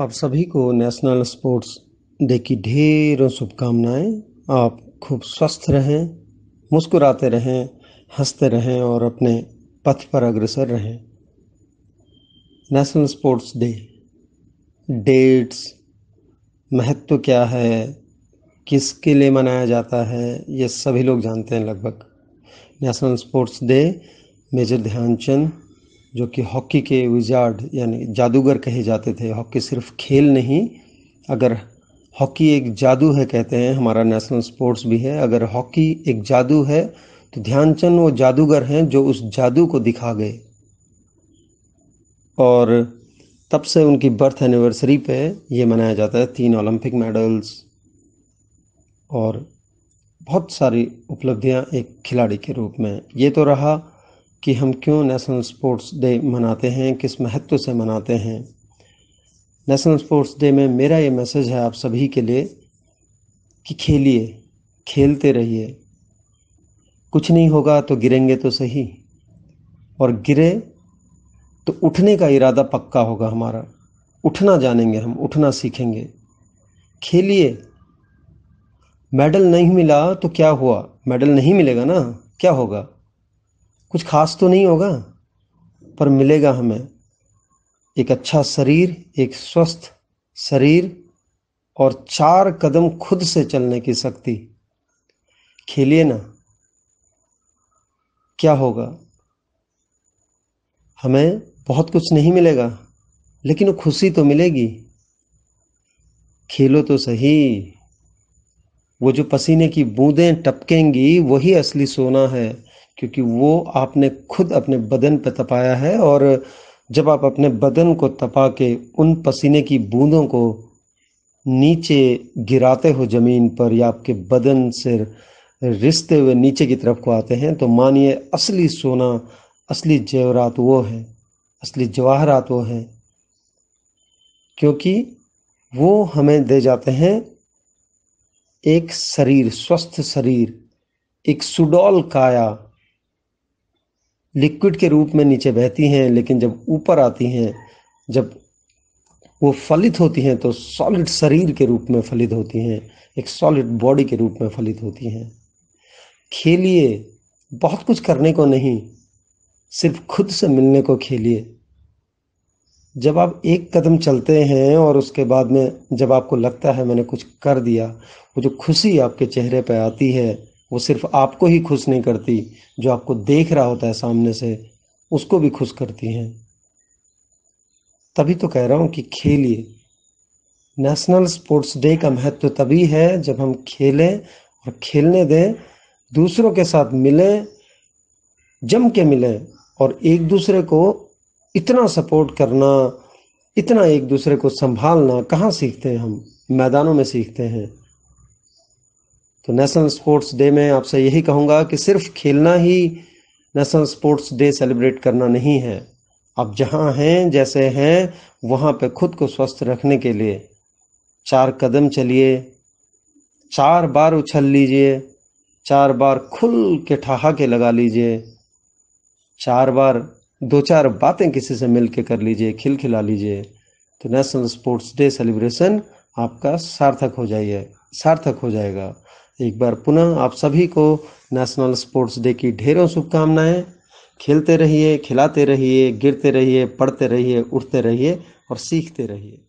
आप सभी को नेशनल स्पोर्ट्स डे की ढेरों शुभकामनाएं आप खूब स्वस्थ रहें मुस्कुराते रहें हंसते रहें और अपने पथ पर अग्रसर रहें नेशनल स्पोर्ट्स डे डेट्स महत्व क्या है किसके लिए मनाया जाता है ये सभी लोग जानते हैं लगभग national sports day major Dhyanchand जो कि हॉकी के विजार्ड यानी जादूगर कहे जाते थे हॉकी सिर्फ खेल नहीं अगर हॉकी एक जादू है कहते हैं हमारा नेशनल स्पोर्ट्स भी है अगर हॉकी एक जादू है तो ध्यानचंद वो जादूगर हैं जो उस जादू को दिखा गए और तब से उनकी बर्थ एनिवर्सरी पे ये मनाया जाता है तीन ओलंपिक मेडल्स और बहुत सारी उपलब्धियां एक खिलाड़ी के रूप में ये तो रहा कि हम क्यों नेशनल स्पोर्ट्स डे मनाते हैं किस महत्व से मनाते हैं नेशनल स्पोर्ट्स डे में मेरा ये मैसेज है आप सभी के लिए कि खेलिए खेलते रहिए कुछ नहीं होगा तो गिरेंगे तो सही और गिरे तो उठने का इरादा पक्का होगा हमारा उठना जानेंगे हम उठना सीखेंगे खेलिए मेडल नहीं मिला तो क्या हुआ मेडल नहीं मिलेगा ना क्या होगा कुछ खास तो नहीं होगा पर मिलेगा हमें एक अच्छा शरीर एक स्वस्थ शरीर और चार कदम खुद से चलने की शक्ति खेलिए ना क्या होगा हमें बहुत कुछ नहीं मिलेगा लेकिन खुशी तो मिलेगी खेलो तो सही वो जो पसीने की बूंदें टपकेंगी वही असली सोना है क्योंकि वो आपने खुद अपने बदन पर तपाया है और जब आप अपने बदन को तपा के उन पसीने की बूंदों को नीचे गिराते हो ज़मीन पर या आपके बदन से रिश्ते हुए नीचे की तरफ को आते हैं तो मानिए असली सोना असली जेवरात वो है असली जवाहरात वो है क्योंकि वो हमें दे जाते हैं एक शरीर स्वस्थ शरीर एक सुडौल काया लिक्विड के रूप में नीचे बहती हैं लेकिन जब ऊपर आती हैं जब वो फलित होती हैं तो सॉलिड शरीर के रूप में फलित होती हैं एक सॉलिड बॉडी के रूप में फलित होती हैं खेलिए बहुत कुछ करने को नहीं सिर्फ खुद से मिलने को खेलिए जब आप एक कदम चलते हैं और उसके बाद में जब आपको लगता है मैंने कुछ कर दिया वो जो खुशी आपके चेहरे पर आती है वो सिर्फ आपको ही खुश नहीं करती जो आपको देख रहा होता है सामने से उसको भी खुश करती हैं तभी तो कह रहा हूँ कि खेलिए नेशनल स्पोर्ट्स डे का महत्व तो तभी है जब हम खेलें और खेलने दें दूसरों के साथ मिलें जम के मिलें और एक दूसरे को इतना सपोर्ट करना इतना एक दूसरे को संभालना कहाँ सीखते हैं हम मैदानों में सीखते हैं तो नेशनल स्पोर्ट्स डे में आपसे यही कहूँगा कि सिर्फ खेलना ही नेशनल स्पोर्ट्स डे सेलिब्रेट करना नहीं है आप जहाँ हैं जैसे हैं वहाँ पे खुद को स्वस्थ रखने के लिए चार कदम चलिए चार बार उछल लीजिए चार बार खुल के ठहा के लगा लीजिए चार बार दो चार बातें किसी से मिल के कर लीजिए खिलखिला लीजिए तो नेशनल स्पोर्ट्स डे सेलिब्रेशन आपका सार्थक हो जाइए सार्थक हो जाएगा एक बार पुनः आप सभी को नेशनल स्पोर्ट्स डे की ढेरों शुभकामनाएं खेलते रहिए खिलाते रहिए गिरते रहिए पढ़ते रहिए उठते रहिए और सीखते रहिए